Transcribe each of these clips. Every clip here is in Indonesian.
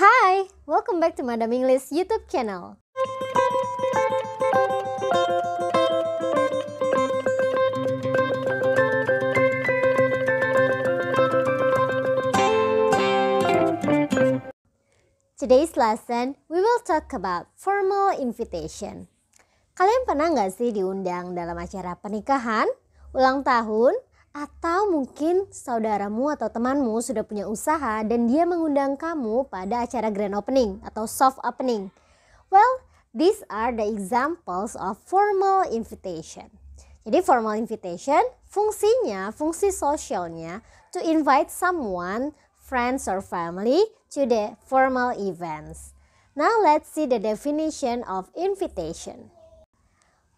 Hai, welcome back to Madam English YouTube channel. Today's lesson, we will talk about formal invitation. Kalian pernah nggak sih diundang dalam acara pernikahan, ulang tahun, atau mungkin saudaramu atau temanmu sudah punya usaha dan dia mengundang kamu pada acara grand opening atau soft opening. Well, these are the examples of formal invitation. Jadi formal invitation fungsinya, fungsi sosialnya to invite someone, friends or family to the formal events. Now let's see the definition of invitation.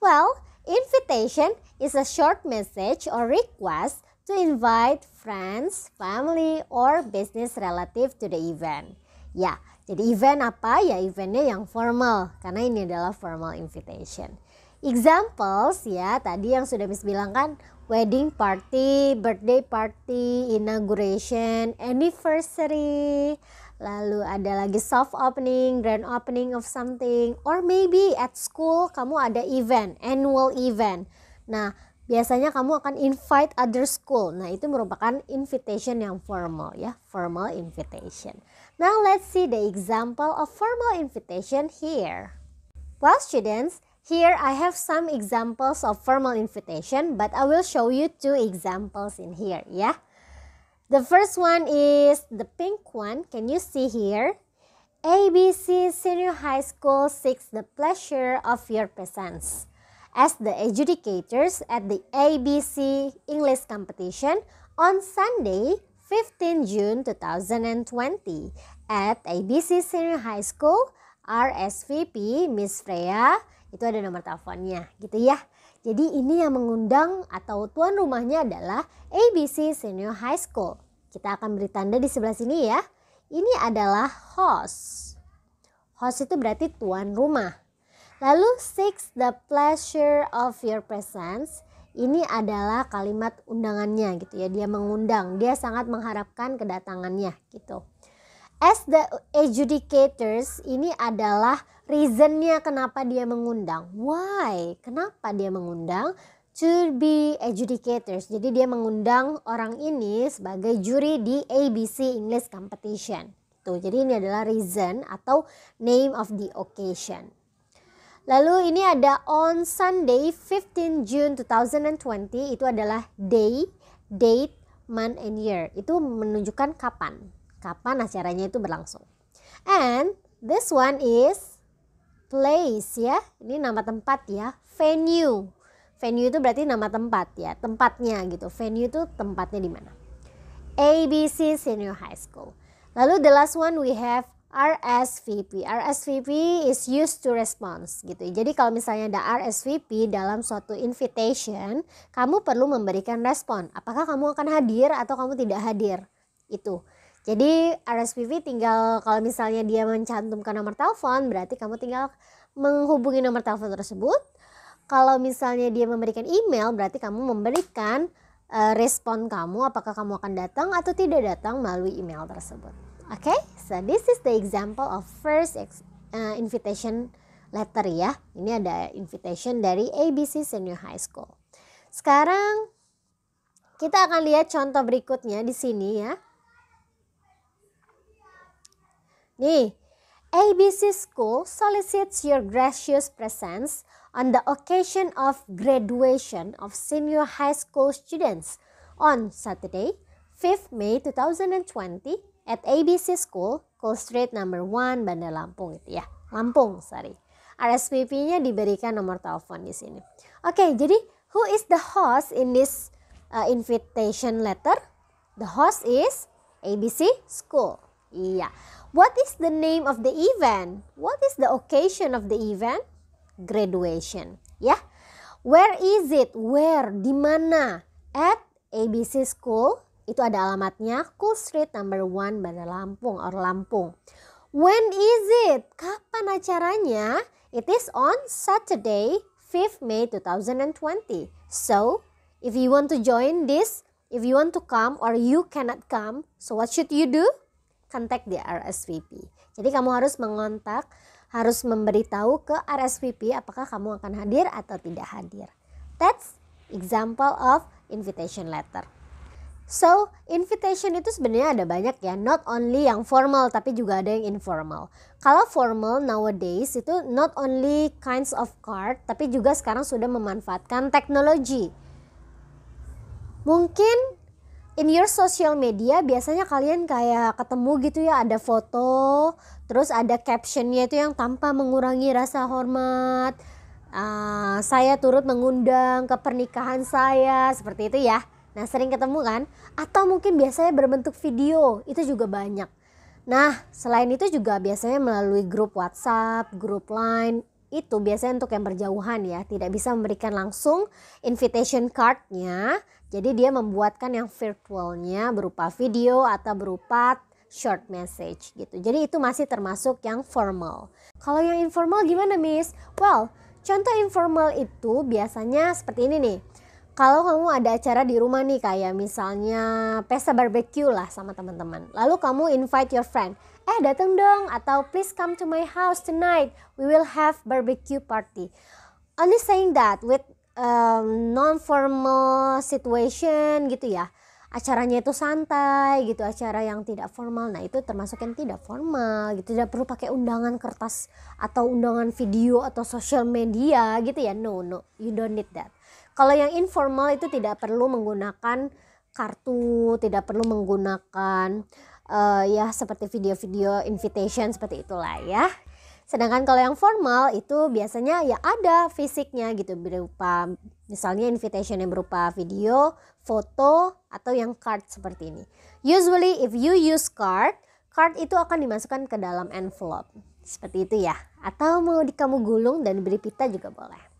Well, Invitation is a short message or request to invite friends, family, or business relative to the event. Ya, jadi event apa? Ya eventnya yang formal, karena ini adalah formal invitation. Examples ya, tadi yang sudah Miss bilang kan, wedding party, birthday party, inauguration, anniversary, lalu ada lagi soft opening, grand opening of something, or maybe at school kamu ada event, annual event. Nah, biasanya kamu akan invite other school. Nah, itu merupakan invitation yang formal ya, formal invitation. Now, let's see the example of formal invitation here. Well, students, here I have some examples of formal invitation, but I will show you two examples in here ya. Yeah. The first one is the pink one. Can you see here? ABC Senior High School seeks the pleasure of your presence. As the adjudicators at the ABC English competition on Sunday, 15 June 2020 at ABC Senior High School, RSVP Miss Freya, itu ada nomor teleponnya gitu ya. Jadi ini yang mengundang atau tuan rumahnya adalah ABC Senior High School. Kita akan beri tanda di sebelah sini ya. Ini adalah host. Host itu berarti tuan rumah. Lalu six the pleasure of your presence. Ini adalah kalimat undangannya gitu ya. Dia mengundang, dia sangat mengharapkan kedatangannya gitu. As the adjudicators ini adalah reasonnya kenapa dia mengundang. Why? Kenapa dia mengundang? to be adjudicators. Jadi dia mengundang orang ini sebagai juri di ABC English Competition. Tuh, jadi ini adalah reason atau name of the occasion. Lalu ini ada on Sunday 15 June 2020 itu adalah day, date, month and year. Itu menunjukkan kapan. Kapan acaranya itu berlangsung. And this one is place ya. Ini nama tempat ya. Venue. Venue itu berarti nama tempat ya, tempatnya gitu. Venue itu tempatnya di mana? ABC Senior High School. Lalu the last one we have RSVP. RSVP is used to response gitu. Jadi kalau misalnya ada RSVP dalam suatu invitation, kamu perlu memberikan respon. Apakah kamu akan hadir atau kamu tidak hadir? Itu. Jadi RSVP tinggal kalau misalnya dia mencantumkan nomor telepon, berarti kamu tinggal menghubungi nomor telepon tersebut, kalau misalnya dia memberikan email berarti kamu memberikan uh, respon kamu apakah kamu akan datang atau tidak datang melalui email tersebut. Oke, okay? so this is the example of first uh, invitation letter ya. Ini ada invitation dari ABC Senior High School. Sekarang kita akan lihat contoh berikutnya di sini ya. Nih, ABC School solicits your gracious presence on the occasion of graduation of senior high school students on Saturday, 5th May 2020 at ABC School, Cool Street number 1, Bandar Lampung itu ya. Lampung, sorry. RSVP-nya diberikan nomor telepon di sini. Oke, okay, jadi who is the host in this uh, invitation letter? The host is ABC School. Iya. What is the name of the event? What is the occasion of the event? graduation ya. Where is it? Where? Di mana? At ABC School. Itu ada alamatnya Cool Street number one, Bandar Lampung or Lampung. When is it? Kapan acaranya? It is on Saturday, 5 May 2020. So, if you want to join this, if you want to come or you cannot come, so what should you do? Contact the RSVP. Jadi kamu harus mengontak harus memberitahu ke RSVP apakah kamu akan hadir atau tidak hadir. That's example of invitation letter. So, invitation itu sebenarnya ada banyak ya, not only yang formal tapi juga ada yang informal. Kalau formal nowadays itu not only kinds of card tapi juga sekarang sudah memanfaatkan teknologi. Mungkin in your social media biasanya kalian kayak ketemu gitu ya ada foto terus ada captionnya itu yang tanpa mengurangi rasa hormat uh, saya turut mengundang ke pernikahan saya seperti itu ya nah sering ketemu kan atau mungkin biasanya berbentuk video itu juga banyak nah selain itu juga biasanya melalui grup WhatsApp grup Line itu biasanya untuk yang berjauhan ya tidak bisa memberikan langsung invitation cardnya jadi dia membuatkan yang virtualnya berupa video atau berupa short message gitu. Jadi itu masih termasuk yang formal. Kalau yang informal gimana, Miss? Well, contoh informal itu biasanya seperti ini nih. Kalau kamu ada acara di rumah nih kayak misalnya pesta barbecue lah sama teman-teman. Lalu kamu invite your friend. Eh datang dong atau please come to my house tonight. We will have barbecue party. Only saying that with um, non formal situation gitu ya acaranya itu santai gitu acara yang tidak formal nah itu termasuk yang tidak formal gitu tidak perlu pakai undangan kertas atau undangan video atau social media gitu ya no no you don't need that kalau yang informal itu tidak perlu menggunakan kartu tidak perlu menggunakan uh, ya seperti video-video invitation seperti itulah ya Sedangkan kalau yang formal itu biasanya ya ada fisiknya gitu berupa misalnya invitation yang berupa video, foto atau yang card seperti ini. Usually if you use card, card itu akan dimasukkan ke dalam envelope. Seperti itu ya. Atau mau di kamu gulung dan beri pita juga boleh.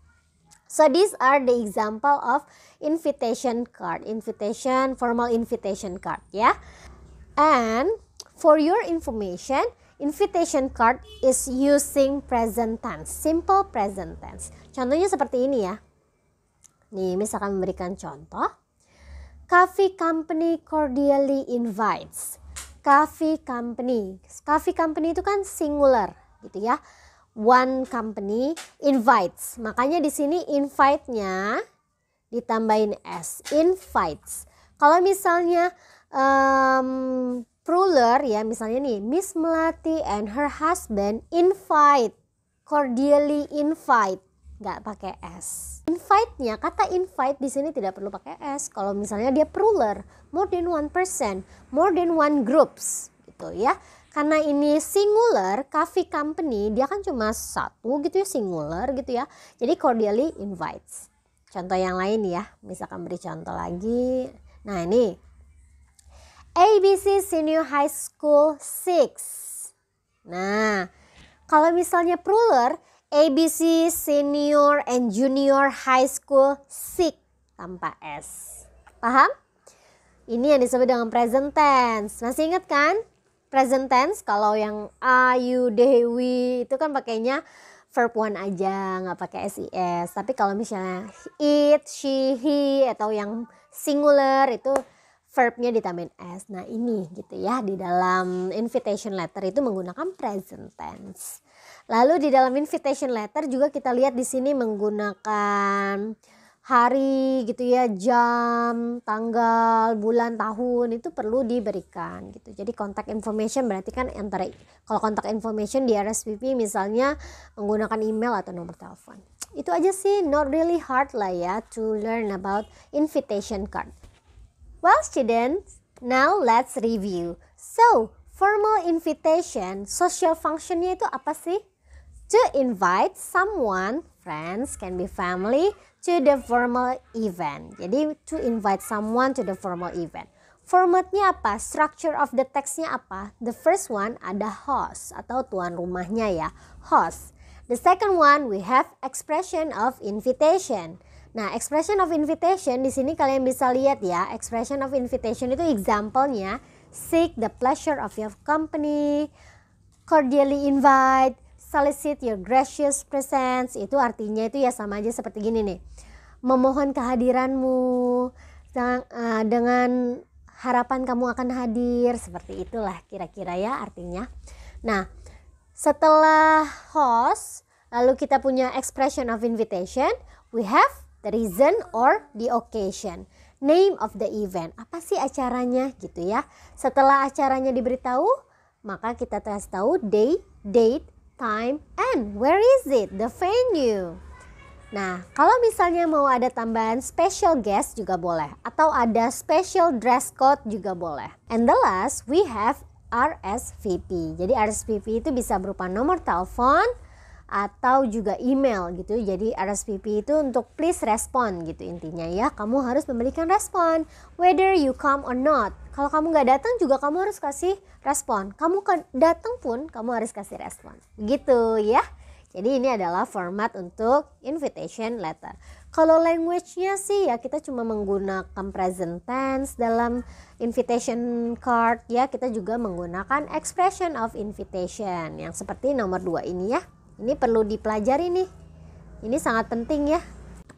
So these are the example of invitation card, invitation formal invitation card ya. And for your information, Invitation card is using present tense, simple present tense. Contohnya seperti ini ya. Nih, misalkan memberikan contoh. Coffee company cordially invites. Coffee company. Coffee company itu kan singular gitu ya. One company invites. Makanya di sini invite-nya ditambahin s, invites. Kalau misalnya um, Pruler ya misalnya nih Miss Melati and her husband invite cordially invite nggak pakai s. Invite-nya kata invite di sini tidak perlu pakai s. Kalau misalnya dia pruler more than one person, more than one groups gitu ya. Karena ini singular, coffee company dia kan cuma satu gitu ya singular gitu ya. Jadi cordially invites. Contoh yang lain ya, misalkan beri contoh lagi. Nah ini ABC Senior High School 6. Nah, kalau misalnya plural, ABC Senior and Junior High School 6 tanpa S. Paham? Ini yang disebut dengan present tense. Masih ingat kan? Present tense kalau yang are you, we itu kan pakainya verb one aja, nggak pakai S, I, S. Tapi kalau misalnya it, she, he atau yang singular itu verbnya ditambahin s. Nah ini gitu ya di dalam invitation letter itu menggunakan present tense. Lalu di dalam invitation letter juga kita lihat di sini menggunakan hari gitu ya, jam, tanggal, bulan, tahun itu perlu diberikan gitu. Jadi kontak information berarti kan antara kalau kontak information di RSVP misalnya menggunakan email atau nomor telepon. Itu aja sih not really hard lah ya to learn about invitation card. Well, students, now let's review. So, formal invitation, social functionnya itu apa sih? To invite someone, friends, can be family, to the formal event. Jadi, to invite someone to the formal event. Formatnya apa? Structure of the textnya apa? The first one ada host atau tuan rumahnya ya, host. The second one we have expression of invitation. Nah, expression of invitation di sini kalian bisa lihat ya, expression of invitation itu example-nya seek the pleasure of your company, cordially invite, solicit your gracious presence. Itu artinya itu ya sama aja seperti gini nih. Memohon kehadiranmu eh, dengan harapan kamu akan hadir seperti itulah kira-kira ya artinya. Nah, setelah host lalu kita punya expression of invitation, we have the reason or the occasion. Name of the event, apa sih acaranya gitu ya. Setelah acaranya diberitahu, maka kita kasih tahu day, date, time, and where is it, the venue. Nah, kalau misalnya mau ada tambahan special guest juga boleh atau ada special dress code juga boleh. And the last, we have RSVP. Jadi RSVP itu bisa berupa nomor telepon, atau juga email gitu. Jadi RSVP itu untuk please respond gitu intinya ya. Kamu harus memberikan respon whether you come or not. Kalau kamu nggak datang juga kamu harus kasih respon. Kamu datang pun kamu harus kasih respon. Gitu ya. Jadi ini adalah format untuk invitation letter. Kalau language-nya sih ya kita cuma menggunakan present tense dalam invitation card ya kita juga menggunakan expression of invitation yang seperti nomor dua ini ya. Ini perlu dipelajari nih. Ini sangat penting ya.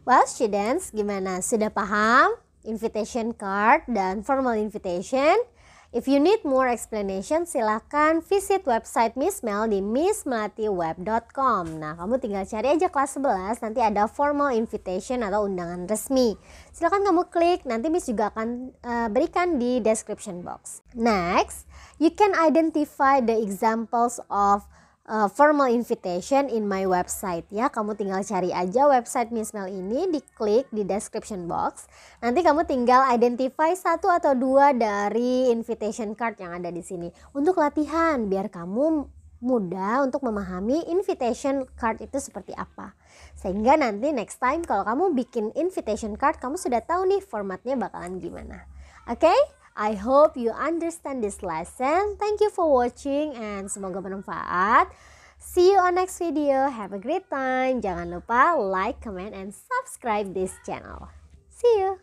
Well, students, gimana? Sudah paham invitation card dan formal invitation? If you need more explanation, silahkan visit website Miss Mel di missmelatiweb.com. Nah, kamu tinggal cari aja kelas 11, nanti ada formal invitation atau undangan resmi. Silahkan kamu klik, nanti Miss juga akan uh, berikan di description box. Next, you can identify the examples of uh, formal invitation in my website ya. Kamu tinggal cari aja website Miss Mel ini, diklik di description box. Nanti kamu tinggal identify satu atau dua dari invitation card yang ada di sini untuk latihan biar kamu mudah untuk memahami invitation card itu seperti apa. Sehingga nanti next time kalau kamu bikin invitation card kamu sudah tahu nih formatnya bakalan gimana. Oke? Okay? I hope you understand this lesson. Thank you for watching and semoga bermanfaat. See you on next video. Have a great time. Jangan lupa like, comment, and subscribe this channel. See you.